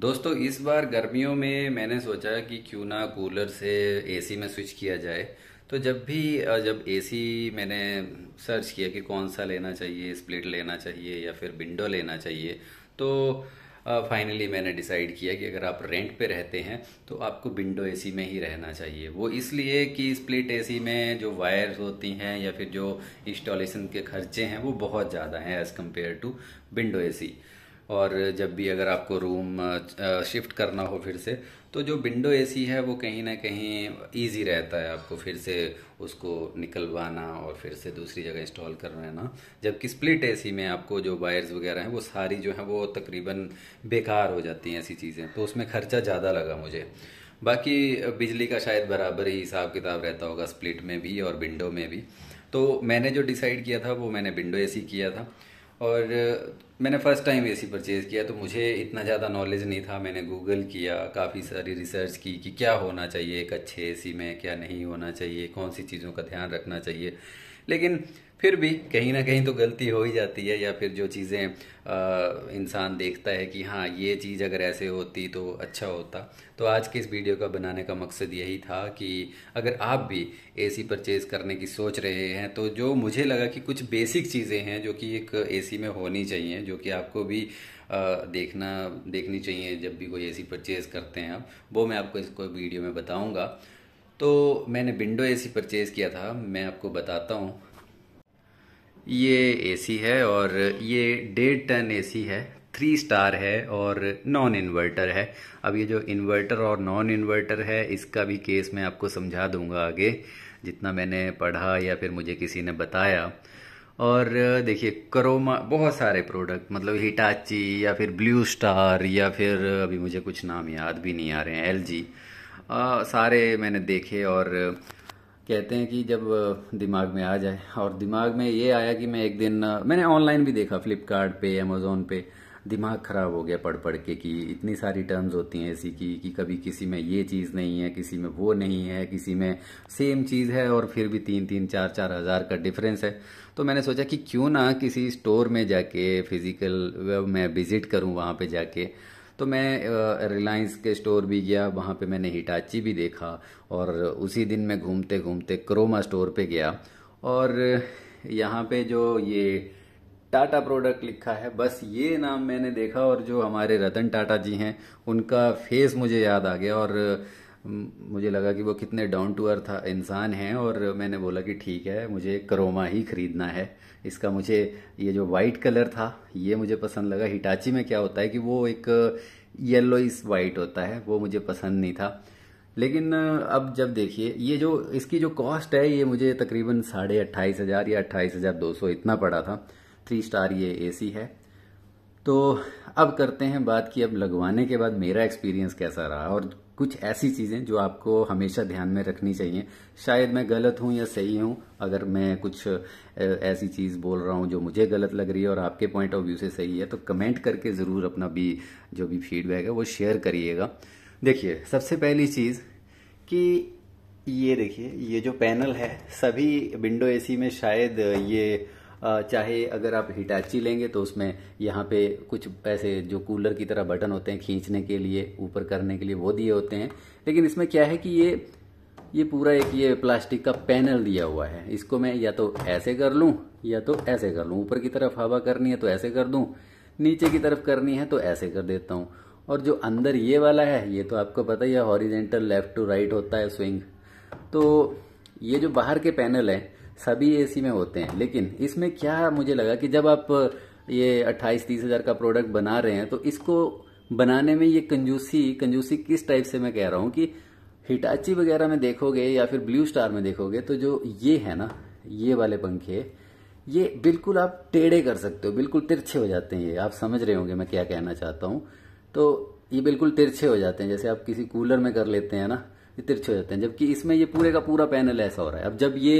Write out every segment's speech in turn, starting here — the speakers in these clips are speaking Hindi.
दोस्तों इस बार गर्मियों में मैंने सोचा कि क्यों ना कूलर से एसी में स्विच किया जाए तो जब भी जब एसी मैंने सर्च किया कि कौन सा लेना चाहिए स्प्लिट लेना चाहिए या फिर विंडो लेना चाहिए तो फाइनली मैंने डिसाइड किया कि अगर आप रेंट पे रहते हैं तो आपको विंडो एसी में ही रहना चाहिए वो इसलिए कि स्प्लिट एसी में जो वायर्स होती हैं या फिर जो इंस्टॉलेशन के खर्चे हैं वो बहुत ज़्यादा हैं as compared to window AC और जब भी अगर आपको रूम शिफ्ट करना हो फिर से तो जो विंडो एसी है वो कहीं ना कहीं इजी रहता है आपको फिर से उसको निकलवाना और फिर से दूसरी जगह इंस्टॉल करवाना जबकि स्प्लिट एसी में आपको जो वायर्स वगैरह हैं वो सारी जो हैं वो तकरीबन बेकार हो जाती हैं ऐसी चीज़ें तो उसमें खर्चा ज़्यादा लगा मुझे बाकी बिजली का शायद बराबर ही हिसाब किताब रहता होगा स्प्लिट में भी और विंडो में भी तो मैंने जो डिसाइड किया था वो मैंने विंडो ए किया था और मैंने first time A C purchase किया तो मुझे इतना ज़्यादा नॉलेज नहीं था मैंने गूगल किया काफ़ी सारी रिसर्च की कि क्या होना चाहिए एक अच्छे ए सी में क्या नहीं होना चाहिए कौन सी चीज़ों का ध्यान रखना चाहिए लेकिन फिर भी कहीं ना कहीं तो गलती हो ही जाती है या फिर जो चीज़ें इंसान देखता है कि हाँ ये चीज़ अगर ऐसे होती तो अच्छा होता तो आज के इस वीडियो का बनाने का मकसद यही था कि अगर आप भी एसी परचेज़ करने की सोच रहे हैं तो जो मुझे लगा कि कुछ बेसिक चीज़ें हैं जो कि एक एसी में होनी चाहिए जो कि आपको भी देखना देखनी चाहिए जब भी कोई सी परचेज़ करते हैं आप वो मैं आपको इसको वीडियो में बताऊँगा तो मैंने विंडो सी परचेज़ किया था मैं आपको बताता हूँ ये एसी है और ये डेढ़ टन एसी है थ्री स्टार है और नॉन इन्वर्टर है अब ये जो इन्वर्टर और नॉन इन्वर्टर है इसका भी केस मैं आपको समझा दूंगा आगे जितना मैंने पढ़ा या फिर मुझे किसी ने बताया और देखिए करोमा बहुत सारे प्रोडक्ट मतलब हिटाची या फिर ब्लू स्टार या फिर अभी मुझे कुछ नाम याद भी नहीं आ रहे हैं एल जी सारे मैंने देखे और कहते हैं कि जब दिमाग में आ जाए और दिमाग में ये आया कि मैं एक दिन मैंने ऑनलाइन भी देखा फ्लिपकार्ट पे अमेज़ोन पे दिमाग ख़राब हो गया पढ़ पढ़ के कि इतनी सारी टर्म्स होती हैं ऐसी की कि कभी किसी में ये चीज़ नहीं है किसी में वो नहीं है किसी में सेम चीज़ है और फिर भी तीन तीन चार चार हज़ार का डिफरेंस है तो मैंने सोचा कि क्यों ना किसी स्टोर में जाके फिज़िकल मैं विज़िट करूँ वहाँ पर जाके तो मैं रिलायंस के स्टोर भी गया वहाँ पे मैंने हिटाची भी देखा और उसी दिन मैं घूमते घूमते क्रोमा स्टोर पे गया और यहाँ पे जो ये टाटा प्रोडक्ट लिखा है बस ये नाम मैंने देखा और जो हमारे रतन टाटा जी हैं उनका फेस मुझे याद आ गया और मुझे लगा कि वो कितने डाउन टू अर्थ इंसान हैं और मैंने बोला कि ठीक है मुझे करोमा ही खरीदना है इसका मुझे ये जो वाइट कलर था ये मुझे पसंद लगा हिटाची में क्या होता है कि वो एक येलो इस वाइट होता है वो मुझे पसंद नहीं था लेकिन अब जब देखिए ये जो इसकी जो कॉस्ट है ये मुझे तकरीबन साढ़े अट्ठाईस हज़ार या अट्ठाईस हज़ार दो सौ इतना पड़ा था थ्री स्टार ये एसी है तो अब करते हैं बात कि अब लगवाने के बाद मेरा एक्सपीरियंस कैसा रहा और कुछ ऐसी चीज़ें जो आपको हमेशा ध्यान में रखनी चाहिए शायद मैं गलत हूँ या सही हूं अगर मैं कुछ ऐसी चीज़ बोल रहा हूं जो मुझे गलत लग रही है और आपके पॉइंट ऑफ व्यू से सही है तो कमेंट करके ज़रूर अपना भी जो भी फीडबैक है वो शेयर करिएगा देखिए सबसे पहली चीज़ कि ये देखिए ये जो पैनल है सभी विंडो एसी में शायद ये चाहे अगर आप हिटाची लेंगे तो उसमें यहाँ पे कुछ ऐसे जो कूलर की तरह बटन होते हैं खींचने के लिए ऊपर करने के लिए वो दिए होते हैं लेकिन इसमें क्या है कि ये ये पूरा एक ये प्लास्टिक का पैनल दिया हुआ है इसको मैं या तो ऐसे कर लूँ या तो ऐसे कर लूँ ऊपर की तरफ हवा करनी है तो ऐसे कर दूँ नीचे की तरफ करनी है तो ऐसे कर देता हूँ और जो अंदर ये वाला है ये तो आपको पता ही है हॉरिजेंटल लेफ्ट टू राइट होता है स्विंग तो ये जो बाहर के पैनल है सभी एसी में होते हैं लेकिन इसमें क्या मुझे लगा कि जब आप ये अट्ठाईस तीस हज़ार का प्रोडक्ट बना रहे हैं तो इसको बनाने में ये कंजूसी कंजूसी किस टाइप से मैं कह रहा हूं कि हिटाची वगैरह में देखोगे या फिर ब्लू स्टार में देखोगे तो जो ये है ना ये वाले पंखे ये बिल्कुल आप टेढ़े कर सकते हो बिल्कुल तिरछे हो जाते हैं ये आप समझ रहे होंगे मैं क्या कहना चाहता हूं तो ये बिल्कुल तिरछे हो जाते हैं जैसे आप किसी कूलर में कर लेते हैं ना ये तिरछे हो जाते हैं जबकि इसमें ये पूरे का पूरा पैनल ऐसा हो रहा है अब जब ये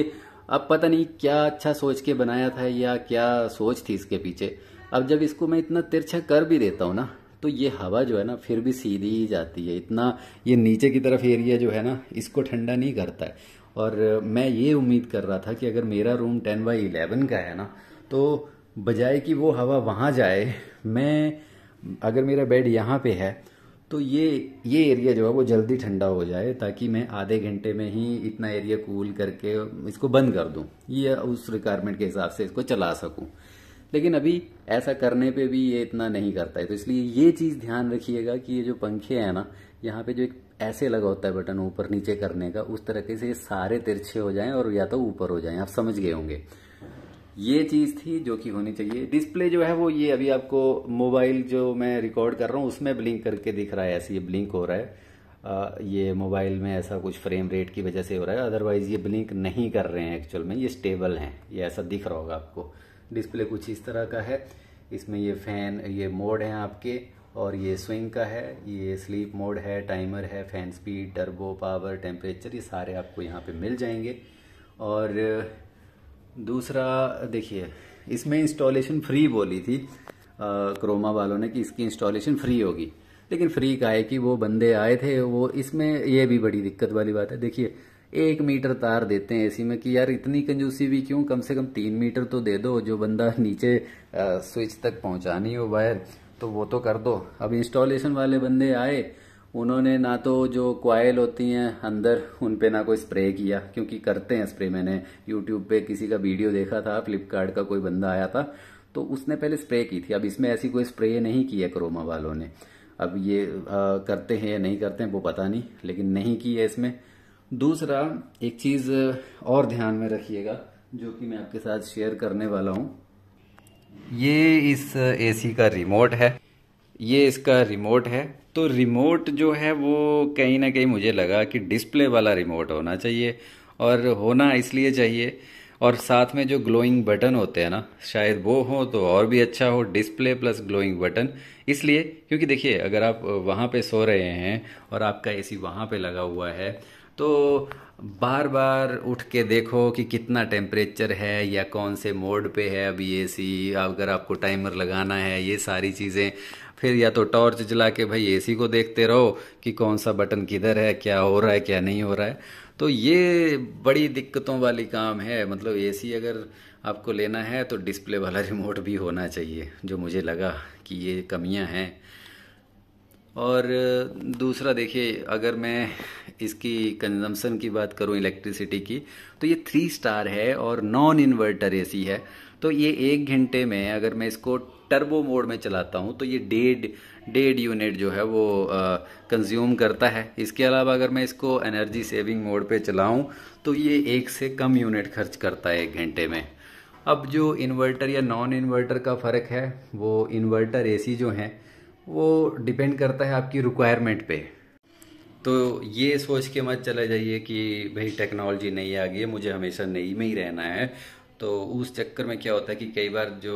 अब पता नहीं क्या अच्छा सोच के बनाया था या क्या सोच थी इसके पीछे अब जब इसको मैं इतना तिरछा कर भी देता हूँ ना तो ये हवा जो है ना फिर भी सीधी ही जाती है इतना ये नीचे की तरफ एरिया जो है ना इसको ठंडा नहीं करता है और मैं ये उम्मीद कर रहा था कि अगर मेरा रूम टेन बाई इलेवन का है ना तो बजाय कि वो हवा वहाँ जाए मैं अगर मेरा बेड यहाँ पे है तो ये ये एरिया जो है वो जल्दी ठंडा हो जाए ताकि मैं आधे घंटे में ही इतना एरिया कूल करके इसको बंद कर दूं ये उस रिक्वायरमेंट के हिसाब से इसको चला सकूं लेकिन अभी ऐसा करने पे भी ये इतना नहीं करता है तो इसलिए ये चीज़ ध्यान रखिएगा कि ये जो पंखे हैं ना यहाँ पे जो एक ऐसे लगा होता है बटन ऊपर नीचे करने का उस तरीके से ये सारे तिरछे हो जाएं और या तो ऊपर हो जाएं आप समझ गए होंगे ये चीज थी जो कि होनी चाहिए डिस्प्ले जो है वो ये अभी आपको मोबाइल जो मैं रिकॉर्ड कर रहा हूँ उसमें ब्लिंक करके दिख रहा है ऐसे ये ब्लिंक हो रहा है आ, ये मोबाइल में ऐसा कुछ फ्रेम रेट की वजह से हो रहा है अदरवाइज ये ब्लिंक नहीं कर रहे हैं एक्चुअल में ये स्टेबल हैं ये ऐसा दिख रहा होगा आपको डिस्प्ले कुछ इस तरह का है इसमें ये फैन ये मोड है आपके और ये स्विंग का है ये स्लीप मोड है टाइमर है fan speed turbo power temperature ये सारे आपको यहाँ पे मिल जाएंगे और दूसरा देखिए इसमें इंस्टॉलेशन फ्री बोली थी क्रोमा वालों ने कि इसकी इंस्टॉलेशन फ्री होगी लेकिन फ्री का है कि वो बंदे आए थे वो इसमें ये भी बड़ी दिक्कत वाली बात है देखिए एक मीटर तार देते हैं एसी में कि यार इतनी कंजूसी भी क्यों कम से कम तीन मीटर तो दे दो जो बंदा नीचे स्विच तक पहुंचानी हो वायर तो वो तो कर दो अब इंस्टॉलेशन वाले बंदे आए उन्होंने ना तो जो क्वाइल होती हैं अंदर उन पे ना कोई स्प्रे किया क्योंकि करते हैं स्प्रे मैंने यूट्यूब पे किसी का वीडियो देखा था फ्लिपकार्ट का कोई बंदा आया था तो उसने पहले स्प्रे की थी अब इसमें ऐसी कोई स्प्रे नहीं की है क्रोमा वालों ने अब ये आ, करते हैं या नहीं करते हैं वो पता नहीं लेकिन नहीं की है इसमें दूसरा एक चीज़ और ध्यान में रखिएगा जो कि मैं आपके साथ शेयर करने वाला हूँ ये इस एसी का रिमोट है ये इसका रिमोट है तो रिमोट जो है वो कहीं ना कहीं मुझे लगा कि डिस्प्ले वाला रिमोट होना चाहिए और होना इसलिए चाहिए और साथ में जो ग्लोइंग बटन होते हैं ना शायद वो हो तो और भी अच्छा हो डिस्प्ले प्लस ग्लोइंग बटन इसलिए क्योंकि देखिए अगर आप वहाँ पे सो रहे हैं और आपका एसी वहाँ पे लगा हुआ है तो बार बार उठ के देखो कि कितना टेम्परेचर है या कौन से मोड पे है अभी एसी अगर आपको टाइमर लगाना है ये सारी चीज़ें फिर या तो टॉर्च जला के भाई एसी को देखते रहो कि कौन सा बटन किधर है क्या हो रहा है क्या नहीं हो रहा है तो ये बड़ी दिक्कतों वाली काम है मतलब एसी अगर आपको लेना है तो डिस्प्ले वाला रिमोट भी होना चाहिए जो मुझे लगा कि ये कमियां हैं और दूसरा देखिए अगर मैं इसकी कंजम्पशन की बात करूं इलेक्ट्रिसिटी की तो ये थ्री स्टार है और नॉन इन्वर्टर एसी है तो ये एक घंटे में अगर मैं इसको टर्बो मोड में चलाता हूँ तो ये डेढ़ डेढ़ यूनिट जो है वो कंज्यूम करता है इसके अलावा अगर मैं इसको एनर्जी सेविंग मोड पे चलाऊँ तो ये एक से कम यूनिट खर्च करता है एक घंटे में अब जो इन्वर्टर या नॉन इन्वर्टर का फ़र्क है वो इन्वर्टर एसी जो हैं वो डिपेंड करता है आपकी रिक्वायरमेंट पे तो ये सोच के मत चला जाइए कि भाई टेक्नोलॉजी नहीं आ गई है मुझे हमेशा नई में ही रहना है तो उस चक्कर में क्या होता है कि कई बार जो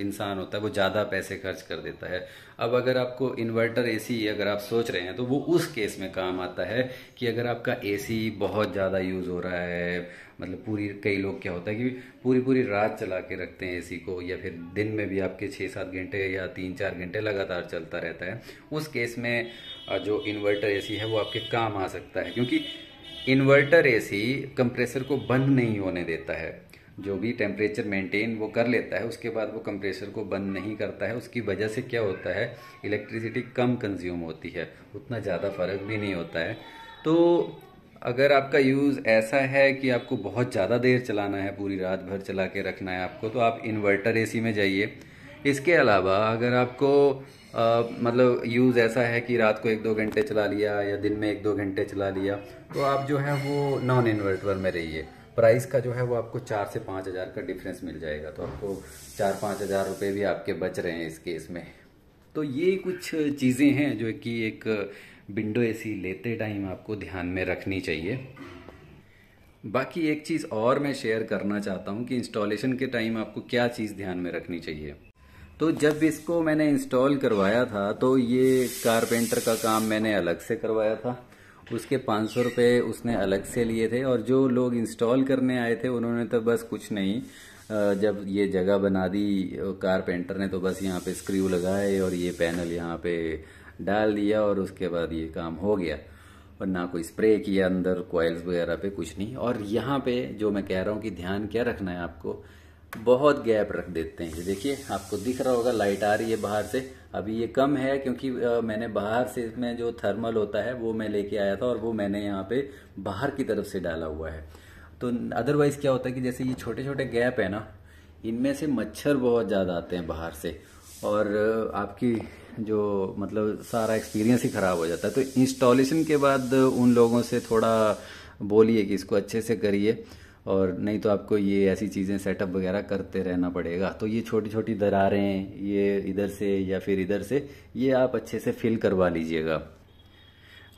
इंसान होता है वो ज़्यादा पैसे खर्च कर देता है अब अगर आपको इन्वर्टर एसी अगर आप सोच रहे हैं तो वो उस केस में काम आता है कि अगर आपका एसी बहुत ज़्यादा यूज़ हो रहा है मतलब पूरी कई लोग क्या होता है कि पूरी पूरी रात चला के रखते हैं एसी को या फिर दिन में भी आपके छः सात घंटे या तीन चार घंटे लगातार चलता रहता है उस केस में जो इन्वर्टर ए है वो आपके काम आ सकता है क्योंकि इन्वर्टर एसी कंप्रेसर को बंद नहीं होने देता है जो भी टेम्परेचर मेंटेन वो कर लेता है उसके बाद वो कंप्रेसर को बंद नहीं करता है उसकी वजह से क्या होता है इलेक्ट्रिसिटी कम कंज्यूम होती है उतना ज़्यादा फ़र्क भी नहीं होता है तो अगर आपका यूज़ ऐसा है कि आपको बहुत ज़्यादा देर चलाना है पूरी रात भर चला के रखना है आपको तो आप इन्वर्टर एसी में जाइए इसके अलावा अगर आपको आ, मतलब यूज़ ऐसा है कि रात को एक दो घंटे चला लिया या दिन में एक दो घंटे चला लिया तो आप जो है वो नॉन इन्वर्टर में रहिए प्राइस का जो है वो आपको चार से पाँच हज़ार का डिफरेंस मिल जाएगा तो आपको चार पाँच हज़ार रुपये भी आपके बच रहे हैं इस केस में तो ये कुछ चीज़ें हैं जो कि एक विंडो ए लेते टाइम आपको ध्यान में रखनी चाहिए बाकी एक चीज़ और मैं शेयर करना चाहता हूँ कि इंस्टॉलेशन के टाइम आपको क्या चीज़ ध्यान में रखनी चाहिए तो जब इसको मैंने इंस्टॉल करवाया था तो ये कारपेंटर का काम मैंने अलग से करवाया था उसके पाँच सौ रुपये उसने अलग से लिए थे और जो लोग इंस्टॉल करने आए थे उन्होंने तो बस कुछ नहीं जब ये जगह बना दी कारपेंटर ने तो बस यहाँ पे स्क्रू लगाए और ये पैनल यहाँ पे डाल दिया और उसके बाद ये काम हो गया और ना कोई स्प्रे किया अंदर कोयल्स वगैरह पे कुछ नहीं और यहाँ पे जो मैं कह रहा हूँ कि ध्यान क्या रखना है आपको बहुत गैप रख देते हैं देखिए आपको दिख रहा होगा लाइट आ रही है बाहर से अभी ये कम है क्योंकि मैंने बाहर से इसमें जो थर्मल होता है वो मैं लेके आया था और वो मैंने यहाँ पे बाहर की तरफ से डाला हुआ है तो अदरवाइज़ क्या होता है कि जैसे ये छोटे छोटे गैप है ना इनमें से मच्छर बहुत ज़्यादा आते हैं बाहर से और आपकी जो मतलब सारा एक्सपीरियंस ही ख़राब हो जाता है तो इंस्टॉलेशन के बाद उन लोगों से थोड़ा बोलिए कि इसको अच्छे से करिए और नहीं तो आपको ये ऐसी चीज़ें सेटअप वगैरह करते रहना पड़ेगा तो ये छोटी छोटी दरारें ये इधर से या फिर इधर से ये आप अच्छे से फिल करवा लीजिएगा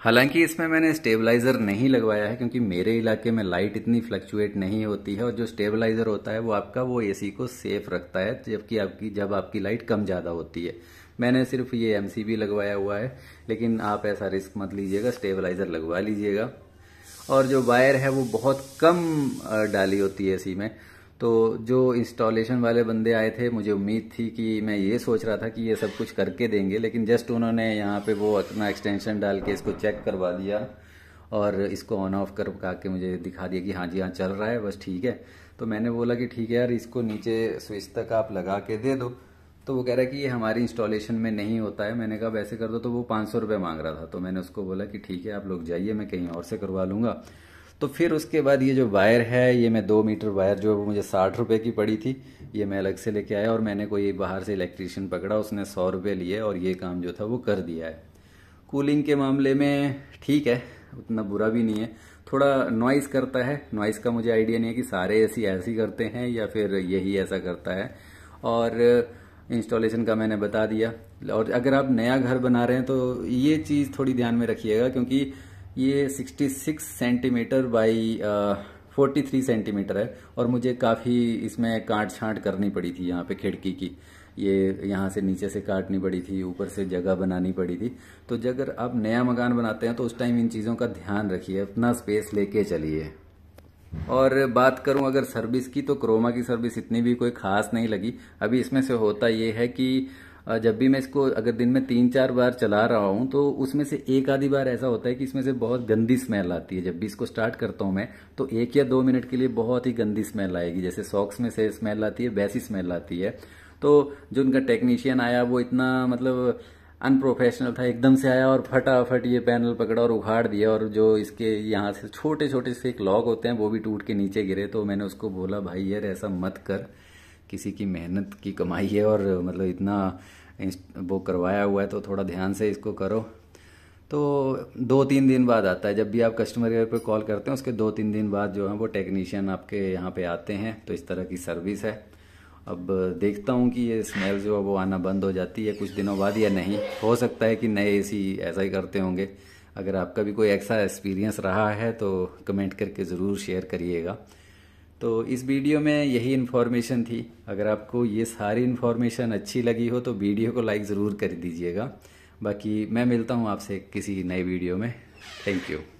हालांकि इसमें मैंने स्टेबलाइज़र नहीं लगवाया है क्योंकि मेरे इलाके में लाइट इतनी फ्लक्चुएट नहीं होती है और जो स्टेबलाइज़र होता है वो आपका वो एसी को सेफ रखता है जबकि आपकी जब आपकी लाइट कम ज़्यादा होती है मैंने सिर्फ ये एम लगवाया हुआ है लेकिन आप ऐसा रिस्क मत लीजिएगा स्टेबलाइज़र लगवा लीजिएगा और जो वायर है वो बहुत कम डाली होती है इसी में तो जो इंस्टॉलेशन वाले बंदे आए थे मुझे उम्मीद थी कि मैं ये सोच रहा था कि ये सब कुछ करके देंगे लेकिन जस्ट उन्होंने यहाँ पे वो अपना एक्सटेंशन डाल के इसको चेक करवा दिया और इसको ऑन ऑफ कर के मुझे दिखा दिया कि हाँ जी हाँ चल रहा है बस ठीक है तो मैंने बोला कि ठीक है यार इसको नीचे स्विच तक आप लगा के दे दो तो वो कह रहा है कि ये हमारी इंस्टॉलेशन में नहीं होता है मैंने कहा वैसे कर दो तो वो पाँच सौ रुपये मांग रहा था तो मैंने उसको बोला कि ठीक है आप लोग जाइए मैं कहीं और से करवा लूँगा तो फिर उसके बाद ये जो वायर है ये मैं दो मीटर वायर जो है वो मुझे साठ रुपये की पड़ी थी ये मैं अलग से लेके आया और मैंने कोई बाहर से इलेक्ट्रिशियन पकड़ा उसने सौ रुपये लिए और ये काम जो था वो कर दिया है कूलिंग के मामले में ठीक है उतना बुरा भी नहीं है थोड़ा नॉइज़ करता है नॉइज़ का मुझे आइडिया नहीं है कि सारे ऐसी ऐसी करते हैं या फिर यही ऐसा करता है और इंस्टॉलेशन का मैंने बता दिया और अगर आप नया घर बना रहे हैं तो ये चीज़ थोड़ी ध्यान में रखिएगा क्योंकि ये 66 centimetre by forty three centimetre है और मुझे काफ़ी इसमें काट छाँट करनी पड़ी थी यहाँ पे खिड़की की ये यहाँ से नीचे से काटनी पड़ी थी ऊपर से जगह बनानी पड़ी थी तो अगर आप नया मकान बनाते हैं तो उस टाइम इन चीज़ों का ध्यान रखिए अपना स्पेस लेके चलिए और बात करूं अगर सर्विस की तो क्रोमा की सर्विस इतनी भी कोई खास नहीं लगी अभी इसमें से होता ये है कि जब भी मैं इसको अगर दिन में तीन चार बार चला रहा हूं तो उसमें से एक आधी बार ऐसा होता है कि इसमें से बहुत गंदी स्मेल आती है जब भी इसको स्टार्ट करता हूं मैं तो एक या दो मिनट के लिए बहुत ही गंदी स्मेल आएगी जैसे सॉक्स में से स्मेल आती है वैसी स्मेल आती है तो जो उनका टेक्नीशियन आया वो इतना मतलब अनप्रोफेशनल था एकदम से आया और फटाफट ये पैनल पकड़ा और उखाड़ दिया और जो इसके यहाँ से छोटे छोटे से एक लॉक होते हैं वो भी टूट के नीचे गिरे तो मैंने उसको बोला भाई यार ऐसा मत कर किसी की मेहनत की कमाई है और मतलब इतना वो करवाया हुआ है तो थोड़ा ध्यान से इसको करो तो दो तीन दिन बाद आता है जब भी आप कस्टमर केयर पर कॉल करते हैं उसके दो तीन दिन बाद जो है वो टेक्नीशियन आपके यहाँ पे आते हैं तो इस तरह की सर्विस है अब देखता हूँ कि ये स्मेल जो है वो आना बंद हो जाती है कुछ दिनों बाद या नहीं हो सकता है कि नए एसी ऐसा ही करते होंगे अगर आपका भी कोई ऐसा एक्सपीरियंस रहा है तो कमेंट करके ज़रूर शेयर करिएगा तो इस वीडियो में यही इन्फॉर्मेशन थी अगर आपको ये सारी इन्फॉर्मेशन अच्छी लगी हो तो वीडियो को लाइक ज़रूर कर दीजिएगा बाकी मैं मिलता हूँ आपसे किसी नए वीडियो में थैंक यू